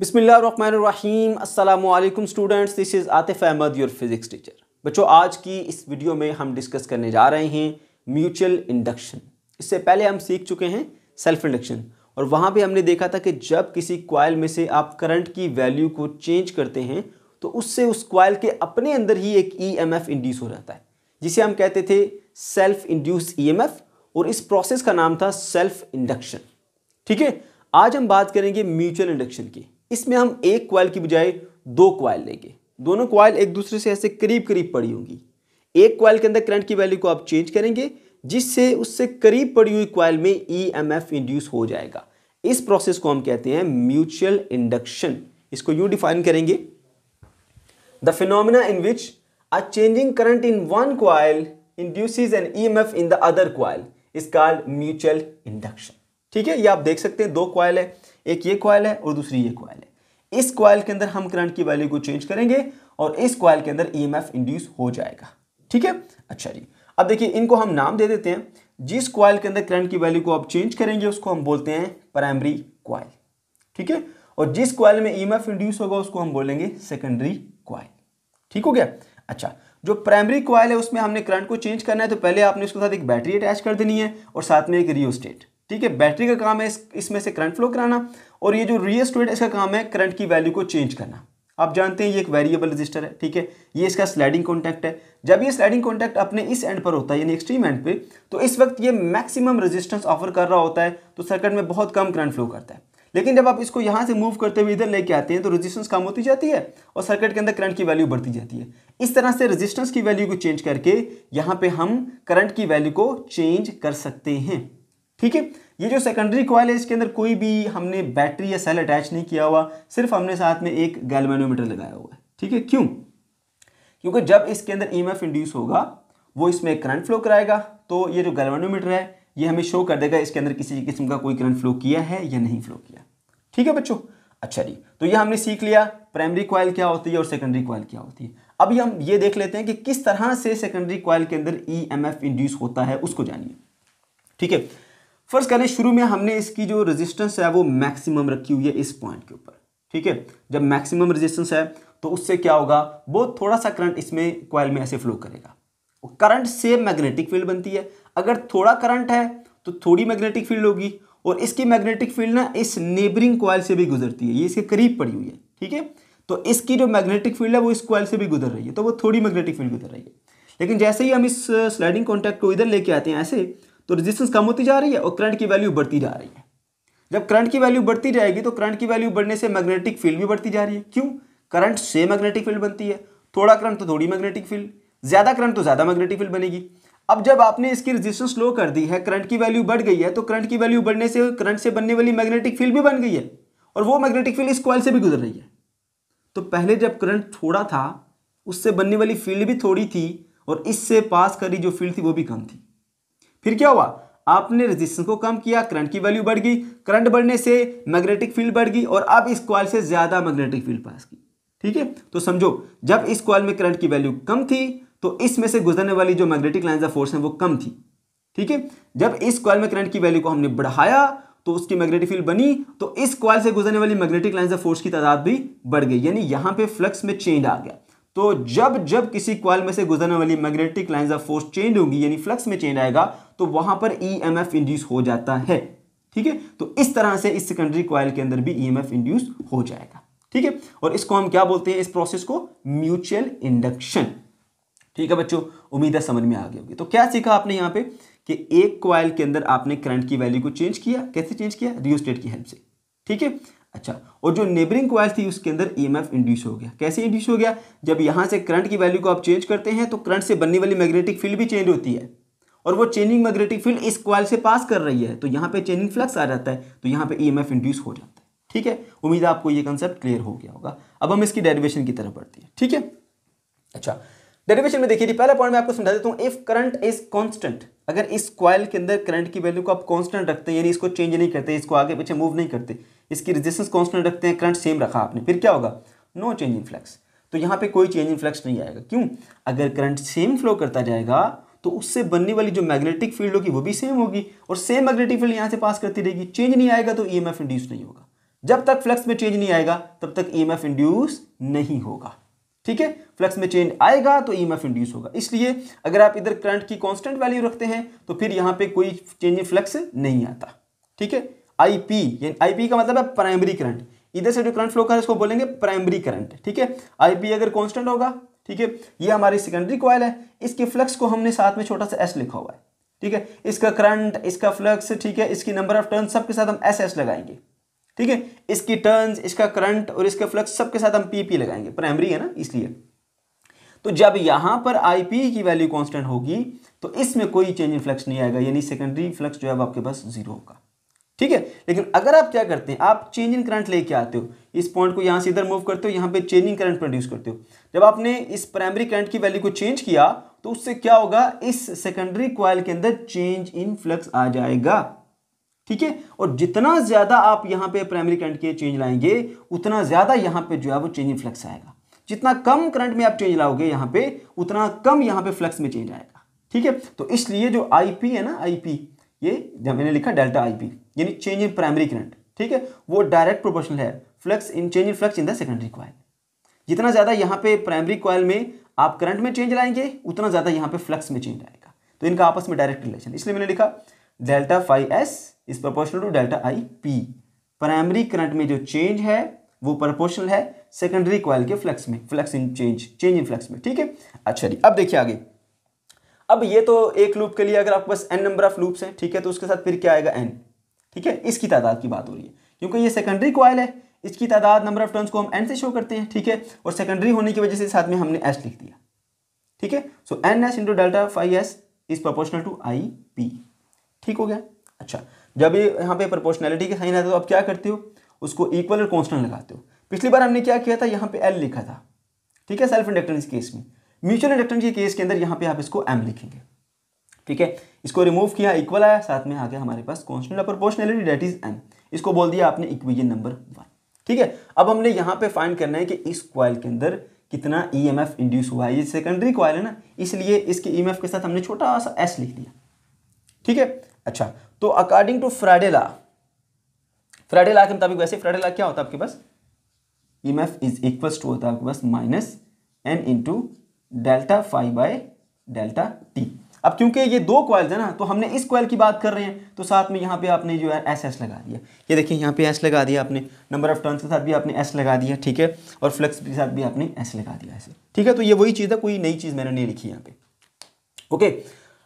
बिसमीम् अल्लाम students this is Atif Ahmad your physics teacher बच्चों आज की इस वीडियो में हम डिस्कस करने जा रहे हैं म्यूचुअल इंडक्शन इससे पहले हम सीख चुके हैं सेल्फ इंडक्शन और वहाँ भी हमने देखा था कि जब किसी क्वाइल में से आप करंट की वैल्यू को चेंज करते हैं तो उससे उस क्वाइल के अपने अंदर ही एक ई एम एफ इंड्यूस हो जाता है जिसे हम कहते थे self induce E M F और इस प्रोसेस का नाम था सेल्फ इंडक्शन ठीक है आज हम बात करेंगे म्यूचुअल इंडक्शन की इसमें हम एक क्वाइल की बजाय दो क्वाइल लेंगे दोनों क्वाइल एक दूसरे से ऐसे करीब करीब पड़ी होंगी एक क्वाइल के अंदर करंट की वैल्यू को आप चेंज करेंगे जिससे उससे करीब पड़ी हुई क्वाइल में ई एम एफ इंड्यूस हो जाएगा इस प्रोसेस को हम कहते हैं म्यूचुअल इंडक्शन इसको यू डिफाइन करेंगे the phenomena in which a changing current in one coil induces an F in the other coil is called mutual induction ठीक है ये आप देख सकते हैं दो क्वाइल है एक ये क्वाइल है और दूसरी ये क्वाइल है इस क्वाइल के अंदर हम करंट की वैल्यू को चेंज करेंगे और इस क्वाइल के अंदर ईएमएफ इंड्यूस हो जाएगा ठीक है अच्छा जी अब देखिए इनको हम नाम दे देते हैं जिस क्वाइल के अंदर करंट की वैल्यू को आप चेंज करेंगे उसको हम बोलते हैं प्राइमरी क्वाइल ठीक है और जिस क्वाइल में ईएमएफ इंड्यूस होगा उसको हम बोलेंगे सेकेंडरी क्वाइल ठीक हो गया अच्छा जो प्राइमरी क्वाइल है उसमें हमने करंट को चेंज करना है तो पहले आपने उसके साथ एक बैटरी अटैच कर देनी है और साथ में एक रियोस्टेट ठीक है बैटरी का काम है इस, इसमें से करंट फ्लो कराना और ये जो रियस्टोरेट इसका काम है करंट की वैल्यू को चेंज करना आप जानते हैं ये एक वेरिएबल रजिस्टर है ठीक है ये इसका स्लाइडिंग कॉन्टैक्ट है जब ये स्लाइडिंग कॉन्टैक्ट अपने इस एंड पर होता है यानी एक्सट्रीम एंड पे तो इस वक्त ये मैक्सिमम रेजिस्टेंस ऑफर कर रहा होता है तो सर्किट में बहुत कम करंट फ्लो करता है लेकिन जब आप इसको यहाँ से मूव करते हुए इधर लेके आते हैं तो रजिस्टेंस कम होती जाती है और सर्किट के अंदर करंट की वैल्यू बढ़ती जाती है इस तरह से रजिस्टेंस की वैल्यू को चेंज करके यहाँ पर हम करंट की वैल्यू को चेंज कर सकते हैं ठीक है ये जो सेकेंडरी कॉयल है इसके अंदर कोई भी हमने बैटरी या सेल अटैच नहीं किया हुआ सिर्फ हमने साथ में एक गैलमेनोमीटर लगाया हुआ है ठीक है क्यों क्योंकि जब इसके अंदर ई इंड्यूस होगा वो इसमें करंट फ्लो कराएगा तो ये जो गैलमेनोमीटर है ये हमें शो कर देगा इसके अंदर किसी किस्म का कोई करंट फ्लो किया है या नहीं फ्लो किया ठीक है बच्चों अच्छा जी तो ये हमने सीख लिया प्राइमरी क्वाइल क्या होती है और सेकेंडरी क्वाइल क्या होती है अभी हम ये देख लेते हैं कि किस तरह से सेकेंडरी क्वाइल के अंदर ई एम एफ इंड्यूस होता है उसको जानिए ठीक है फर्स्ट कहने शुरू में हमने इसकी जो रेजिस्टेंस है वो मैक्सिमम रखी हुई है इस पॉइंट के ऊपर ठीक है जब मैक्सिमम रेजिस्टेंस है तो उससे क्या होगा वो थोड़ा सा करंट इसमें कॉयल में ऐसे फ्लो करेगा करंट से मैग्नेटिक फील्ड बनती है अगर थोड़ा करंट है तो थोड़ी मैग्नेटिक फील्ड होगी और इसकी मैग्नेटिक फील्ड ना इस नेबरिंग कॉयल से भी गुजरती है ये इसके करीब पड़ी हुई है ठीक है तो इसकी जो मैग्नेटिक फील्ड है वो इस क्वाइल से भी गुजर रही है तो वो थोड़ी मैग्नेटिक फील्ड गुजर रही है लेकिन जैसे ही हम इस स्लाइडिंग कॉन्टैक्ट को इधर लेके आते हैं ऐसे तो रेजिस्टेंस कम होती जा रही है और करंट की वैल्यू बढ़ती जा रही है जब करंट की वैल्यू बढ़ती जाएगी तो करंट की वैल्यू बढ़ने से मैग्नेटिक फील्ड भी बढ़ती जा रही है क्यों करंट से मैग्नेटिक फील्ड बनती है थोड़ा करंट तो थोड़ी मैग्नेटिक फील्ड ज़्यादा करंट तो ज़्यादा मैग्नेटिक फील्ड बनेगी अब जब आपने इसकी रेजिस्टेंस लो कर दी है करंट की वैल्यू बढ़ गई है तो करंट की वैल्यू बढ़ने से करंट से बनने वाली मैग्नेटिक फील्ड भी बन गई है और वो मैग्नेटिक फील्ड इस कॉयल से भी गुजर रही है तो पहले जब करंट थोड़ा था उससे बनने वाली फील्ड भी थोड़ी थी और इससे पास करी जो फील्ड थी वो भी कम थी फिर क्या हुआ आपने रेजिस्टेंस को कम किया करंट की वैल्यू बढ़ गई करंट बढ़ने से मैग्नेटिक फील्ड बढ़ गई और अब इस क्वाल से ज़्यादा मैग्नेटिक फील्ड पास की ठीक है तो समझो जब इस कॉल में करंट की वैल्यू कम थी तो इसमें से गुजरने वाली जो मैग्नेटिक लाइन ऑफ फोर्स है वो कम थी ठीक है जब इस कॉल में करंट की वैल्यू को हमने बढ़ाया तो उसकी मैग्नेटिक फील्ड बनी तो इस कॉल से गुजरने वाली मैग्नेटिक लाइन ऑफ फोर्स की तादाद भी बढ़ गई यानी यहां पर फ्लक्स में चेंज आ गया तो जब जब किसी कॉल में से गुजरने वाली magnetic line of force change होगी यानी फ्लक्स में चेंज आएगा तो वहां पर ई एम एफ इंड्यूस हो जाता है ठीक है तो इस तरह से इस सेकेंडरी क्वाइल के अंदर भी ई एम एफ इंड्यूस हो जाएगा ठीक है और इसको हम क्या बोलते हैं इस प्रोसेस को म्यूचुअल इंडक्शन ठीक है बच्चों उम्मीद है समझ में आ गई होगी तो क्या सीखा आपने यहां पे कि एक क्वाइल के अंदर आपने करंट की वैल्यू को चेंज किया कैसे चेंज किया रियोस्टेट की हेल्प से ठीक है अच्छा और जो नेबरिंग क्वाइल थी उसके अंदर ईएमएफ e इंड्यूस हो गया कैसे इंड्यूस हो गया जब यहाँ से करंट की वैल्यू को आप चेंज करते हैं तो करंट से बनने वाली मैग्नेटिक फील्ड भी चेंज होती है और वो चेनिंग मैग्नेटिक फील्ड इस क्वाइल से पास कर रही है तो यहाँ पे चेनिंग फ्लक्स आ जाता है तो यहाँ पे ईएमएफ e इंड्यूस हो जाता है ठीक है उम्मीद है आपको ये कंसेप्ट क्लियर हो गया होगा अब हम इसकी डेरिवेशन की तरफ बढ़ती है ठीक है अच्छा डेरिवेशन में देखिए पहला पॉइंट मैं आपको समझा देता हूँ इफ करंट इज कॉन्स्टेंट अगर इस क्वाइल के अंदर करंट की वैल्यू को आप कॉन्स्टेंट रखते हैं यानी इसको चेंज नहीं करते इसको आगे पीछे मूव नहीं करते इसकी रेजिस्टेंस कॉन्स्टेंट रखते हैं करंट सेम रखा आपने फिर क्या होगा नो चेंज इन फ्लक्स तो यहाँ पे कोई चेंज इन फ्लक्स नहीं आएगा क्यों अगर करंट सेम फ्लो करता जाएगा तो उससे बनने वाली जो मैग्नेटिक फील्ड होगी वो भी सेम होगी और सेम मैग्नेटिक फील्ड यहाँ से पास करती रहेगी चेंज नहीं आएगा तो ई इंड्यूस नहीं होगा जब तक फ्लक्स में चेंज नहीं आएगा तब तक ई इंड्यूस नहीं होगा ठीक है फ्लक्स में चेंज आएगा तो ई इंड्यूस होगा इसलिए अगर आप इधर करंट की कांस्टेंट वैल्यू रखते हैं तो फिर यहाँ पे कोई चेंज इन फ्लक्स नहीं आता ठीक है आई पी यानी आई पी का मतलब है प्राइमरी करंट इधर से जो करंट फ्लो कर उसको बोलेंगे प्राइमरी करंट ठीक है आईपी अगर कांस्टेंट होगा ठीक है ये हमारी सेकेंडरी कॉयल है इसके फ्लक्स को हमने साथ में छोटा सा एस लिखा हुआ है ठीक है इसका करंट इसका फ्लक्स ठीक है इसकी नंबर ऑफ टर्न सबके साथ हम एस एस लगाएंगे ठीक है इसकी टर्न इसका करंट और इसका फ्लक्स सबके साथ हम पी पी लगाएंगे प्राइमरी है ना इसलिए तो जब यहां पर आई पी की वैल्यू कॉन्स्टेंट होगी तो इसमें कोई चेंज इन फ्लक्स नहीं आएगा यानी सेकेंडरी फ्लक्स जो है आपके पास जीरो होगा ठीक है लेकिन अगर आप क्या करते हैं आप चेंज इन करंट लेके आते हो इस पॉइंट को यहाँ से इधर मूव करते हो यहाँ पे इन करंट प्रोड्यूस करते हो जब आपने इस प्राइमरी करंट की वैल्यू को चेंज किया तो उससे क्या होगा इस सेकेंडरी क्वाइल के अंदर चेंज इन फ्लक्स आ जाएगा ठीक है और जितना ज्यादा आप यहाँ पे प्राइमरी करंट के चेंज लाएंगे उतना ज्यादा यहाँ पे जो है वो चेंज इन फ्लक्स आएगा जितना कम करंट में आप चेंज लाओगे यहाँ पे उतना कम यहाँ पे फ्लक्स में चेंज आएगा ठीक है तो इसलिए जो आईपी है ना आईपी ये मैंने लिखा डेल्टा आईपी यानी चेंज इन प्राइमरी करंट ठीक है वो डायरेक्ट प्रोपोर्शनल है flux in change in flux in the secondary coil जितना ज़्यादा यहाँ पे प्राइमरी क्वाइल में आप करंट में चेंज लाएंगे उतना ज़्यादा यहाँ पे फ्लक्स में चेंज आएगा तो इनका आपस में डायरेक्ट रिलेशन इसलिए मैंने लिखा delta phi S is proportional to delta I P primary current में जो चेंज है वो प्रोपोर्शनल है सेकेंडरी क्वाइल के फ्लक्स में flux in change change in flux में ठीक है अच्छा जी अब देखिए आगे अब ये तो एक लूप के लिए अगर आपके पास एन नंबर ऑफ लूप्स हैं ठीक है तो उसके साथ फिर क्या आएगा एन ठीक है इसकी तादाद की बात हो रही है क्योंकि ये सेकेंडरी कोयल है इसकी तादाद नंबर ऑफ टर्न्स को हम एन से शो करते हैं ठीक है और सेकेंडरी होने की वजह से साथ में हमने एस लिख दिया ठीक है so N S into delta phi S is proportional to I P ठीक हो गया अच्छा जब ये यहाँ पे प्रपोर्शनैलिटी के साइन आता है तो आप क्या करते हो उसको इक्वल और कॉन्स्टेंट लगाते हो पिछली बार हमने क्या किया था यहाँ पे एल लिखा था ठीक है सेल्फ इंडक्टेंस केस में म्यूचुअल इंडक्टेंस के केस के अंदर यहाँ पे आप इसको एम लिखेंगे ठीक है इसको रिमूव किया इक्वल आया साथ में आ गया हमारे पास constant proportionality that is M इसको बोल दिया आपने इक्वेजन नंबर वन ठीक है अब हमने यहाँ पे फाइंड करना है कि इस क्वाइल के अंदर कितना ई एम एफ इंड्यूस हुआ है ये सेकेंडरी क्वाइल है ना इसलिए इसके ई एम एफ के साथ हमने छोटा सा एस लिख दिया ठीक है अच्छा तो अकॉर्डिंग टू फ्राइडेला फ्राइडेला के मुताबिक वैसे फ्राइडेला क्या होता है आपके पास E M F is equal to होता है आपके पास minus N into delta phi by delta T अब क्योंकि ये दो क्वाल है ना तो हमने इस क्वाल की बात कर रहे हैं तो साथ में यहाँ पे आपने जो है एस एस लगा दिया ये देखिए यहाँ पे एस लगा दिया आपने नंबर ऑफ टर्न्स के साथ भी आपने एस लगा दिया ठीक है और फ्लक्स के साथ भी आपने एस लगा दिया ऐसे ठीक है तो ये वही चीज़ है कोई नई चीज़ मैंने नहीं लिखी यहाँ पे ओके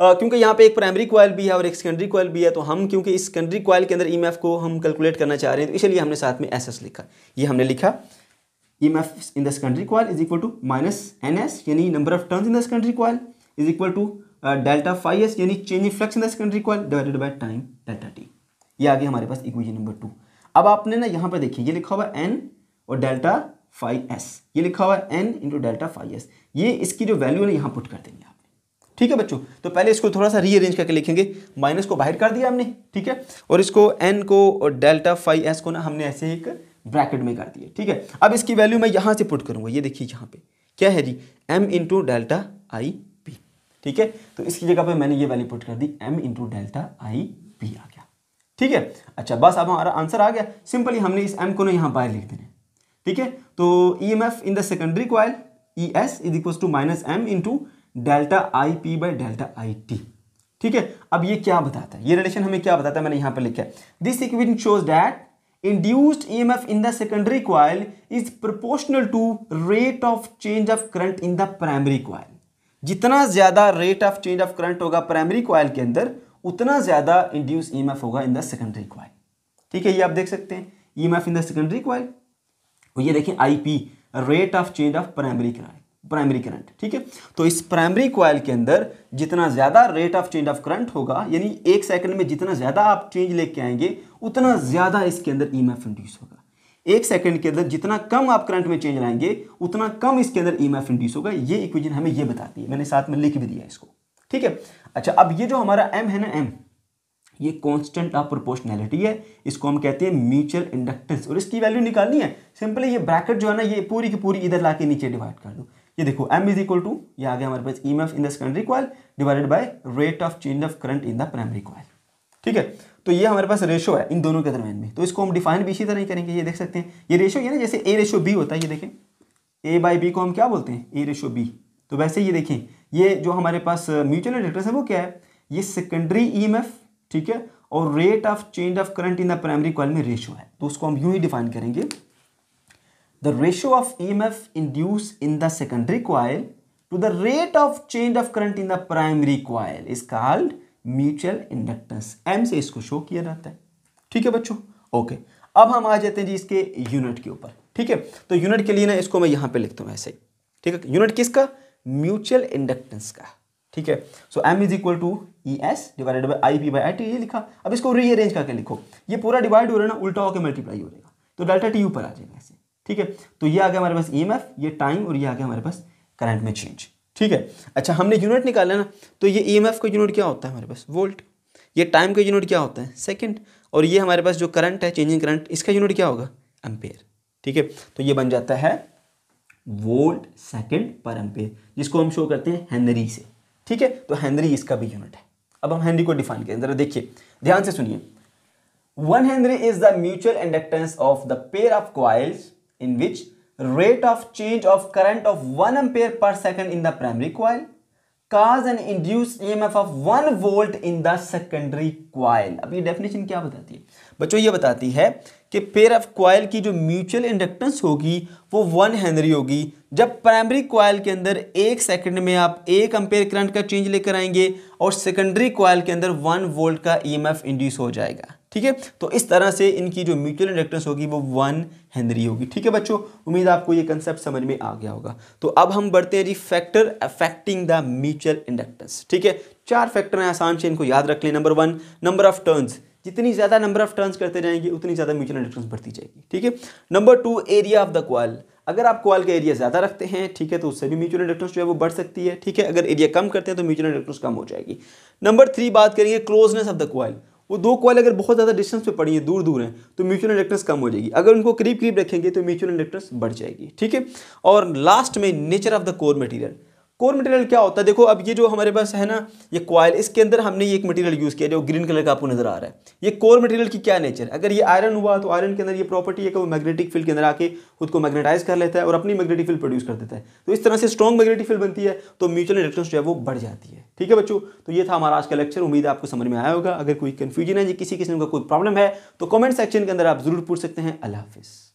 क्योंकि यहाँ पे एक प्राइमरी क्वाइल भी है और एक सेकेंडरी कॉयल भी है तो हम क्योंकि इस सेकेंडरी कॉयल के अंदर ई e को हम कैलकुलेट करना चाह रहे हैं तो इसलिए हमने साथ में एस लिखा ये हमने लिखा F in the secondary coil is equal to minus S यानी number of turns in the secondary coil is equal to delta phi S यानी change in in the secondary coil divided by time delta T ये आगे हमारे पास equation number two अब आपने ना यहाँ पर देखिए ये लिखा हुआ एन और डेल्टा फाइव एस ये लिखा हुआ N into delta phi S ये इसकी जो वैल्यू है यहाँ पुट कर देंगे आप ठीक है बच्चों तो पहले इसको थोड़ा सा रीअरेंज करके लिखेंगे माइनस को बाहर कर दिया हमने ठीक है और इसको एन को और डेल्टा फाइव एस को ना हमने ऐसे एक ब्रैकेट में कर दिया ठीक है अब इसकी वैल्यू मैं यहाँ से पुट करूँगा ये देखिए यहाँ पर क्या है जी एम इंटू डेल्टा आई ठीक है तो इसकी जगह पे मैंने ये वैल्यू पुट कर दी m into delta I P आ गया ठीक है अच्छा बस अब हमारा आंसर आ गया सिंपली हमने इस m को ना यहाँ बाहर लिख देने ठीक है तो E M F in the secondary coil E S is equal to minus M into delta I P by delta I T ठीक है अब ये क्या बताता है ये रिलेशन हमें क्या बताता है मैंने यहाँ पर लिखा है this equation shows E induced emf in the secondary coil is proportional to rate of change of current in the primary coil जितना ज़्यादा rate of change of current होगा प्राइमरी क्वाइल के अंदर उतना ज़्यादा इंड्यूस ई होगा इन द सेकेंडरी क्वाइल ठीक है ये आप देख सकते हैं E in the secondary coil और ये देखें I rate of change of primary current primary current ठीक है तो इस प्राइमरी क्वाइल के अंदर जितना ज़्यादा rate of change of current होगा यानी एक सेकंड में जितना ज़्यादा आप चेंज लेके आएंगे उतना ज़्यादा इसके अंदर ई e इंड्यूस होगा एक सेकंड के अंदर जितना कम आप करंट में चेंज लाएंगे उतना कम इसके अंदर ई e इंड्यूस होगा ये इक्वेशन हमें ये बताती है मैंने साथ में लिख भी दिया इसको ठीक है अच्छा अब ये जो हमारा एम है ना एम ये कांस्टेंट ऑफ प्रोपोर्शनैलिटी है इसको हम कहते हैं म्यूचुअल इंडक्टेंस और इसकी वैल्यू निकालनी है सिंपली ये ब्रैकेट जो है ना ये पूरी की पूरी इधर ला नीचे डिवाइड कर दो ये देखो एम इज इक्वल टू ये आ गया हमारे पास E F in the secondary coil divided by rate of change of current in the primary coil ठीक है तो ये हमारे पास रेशो है इन दोनों के दरमियान में तो इसको हम डिफाइन भी इसी तरह ही करेंगे ये देख सकते हैं ये रेशो ये ना जैसे ए रेशो बी होता है ये देखें ए बाई बी को हम क्या बोलते हैं ए रेशो बी तो वैसे ये देखें ये जो हमारे पास म्यूचुअल uh, इंडक्टर्स है वो क्या है ये सेकेंडरी ई e ठीक है और rate of change of current in the primary coil में रेशो है तो उसको हम यूं ही डिफाइन करेंगे the ratio of E M F induce in the secondary coil to the rate of change of current in the primary coil is called mutual inductance M से इसको शो किया जाता है ठीक है बच्चों ओके अब हम आ जाते हैं जी इसके यूनिट के ऊपर ठीक है तो यूनिट के लिए ना इसको मैं यहां पे लिखता हूँ ऐसे ही ठीक है यूनिट किसका म्यूचुअल इंडक्टेंस का ठीक है so M is equal to E S divided by I P by I T ये लिखा अब इसको रीअरेंज करके लिखो ये पूरा डिवाइड हो रहा है ना उल्टा होकर मल्टीप्लाई हो जाएगा तो डेल्टा टी ऊपर आ जाएगा ऐसे ठीक है तो ये आ गया हमारे पास ई e ये टाइम और ये आ गया हमारे पास करंट में चेंज ठीक है अच्छा हमने यूनिट निकाला ना तो ये ई का यूनिट क्या होता है हमारे पास वोल्ट ये टाइम का यूनिट क्या होता है सेकेंड और ये हमारे पास जो करंट है चेंजिंग करंट इसका यूनिट क्या होगा एम्पेयर ठीक है तो ये बन जाता है वोल्ट सेकेंड पर एम्पेयर जिसको हम शो करते हैं हेनरी से ठीक है तो हेनरी इसका भी यूनिट है अब हम हेनरी को डिफाइन करें जरा देखिए ध्यान से सुनिए one henry is the mutual inductance of the pair of coils in which rate of change of current of 1 ampere per second in the primary coil cause an induced emf of 1 volt in the secondary coil अब ये definition क्या बताती है बच्चों ये बताती है कि पेयर ऑफ क्वाइल की जो म्यूचुअल इंडक्टेंस होगी वो वन हेनरी होगी जब प्राइमरी क्वाइल के अंदर एक सेकेंड में आप एक अम्पेयर करंट का चेंज लेकर आएंगे और सेकेंडरी क्वाइल के अंदर वन वोल्ट का ई एम एफ इंड्यूस हो जाएगा ठीक है तो इस तरह से इनकी जो म्यूचुअल इंडक्टेंस होगी वो वन हेनरी होगी ठीक है बच्चों उम्मीद आपको ये कंसेप्ट समझ में आ गया होगा तो अब हम बढ़ते हैं जी factor affecting the mutual inductance ठीक है चार फैक्टर हैं आसान से इनको याद रख लें number one number of turns जितनी ज़्यादा नंबर ऑफ टर्न्स करते जाएंगे उतनी ज़्यादा म्यूचुअल इंडक्टेंस बढ़ती जाएगी ठीक है number two area of the coil अगर आप क्वाल का एरिया ज़्यादा रखते हैं ठीक है तो उससे भी म्यूचुअल इंडक्टेंस जो है वो बढ़ सकती है ठीक है अगर एरिया कम करते हैं तो म्यूचुअल इंडक्टेंस कम हो जाएगी नंबर थ्री बात करेंगे क्लोजनेस ऑफ द क्वाल वो दो कॉल अगर बहुत ज़्यादा डिस्टेंस पे पड़ी हैं दूर दूर हैं तो म्यूचुअल इंडक्टेंस कम हो जाएगी अगर उनको करीब करीब रखेंगे तो म्यूचुअल इंडक्टेंस बढ़ जाएगी ठीक है और लास्ट में nature of the core material core material क्या होता है देखो अब ये जो हमारे पास है ना ये कॉयल इसके अंदर हमने ये एक मटेरियल यूज़ किया जो ग्रीन कलर का आपको नजर आ रहा है ये कोर मटेरियल की क्या नेचर अगर ये आयरन हुआ तो आयरन के अंदर ये प्रॉपर्टी है कि वो मैग्नेटिक फील्ड के अंदर आके खुद को मैग्नेटाइज कर लेता है और अपनी मैग्नेटिक फील्ड प्रोड्यूस कर देता है तो इस तरह से स्ट्रॉन्ग मैग्नेटिक फील्ड बनती है तो म्यूचुअल इलेक्ट्रॉन्स जो है वो बढ़ जाती है ठीक है बच्चों तो ये था हमारा आज का लेक्चर उम्मीद है आपको समझ में आया होगा अगर कोई कन्फ्यूजन है या किसी किस्म का कोई प्रॉब्लम है तो कॉमेंट सेक्शन के अंदर आप जरूर पूछ सकते हैं अल्लाह हाफिज़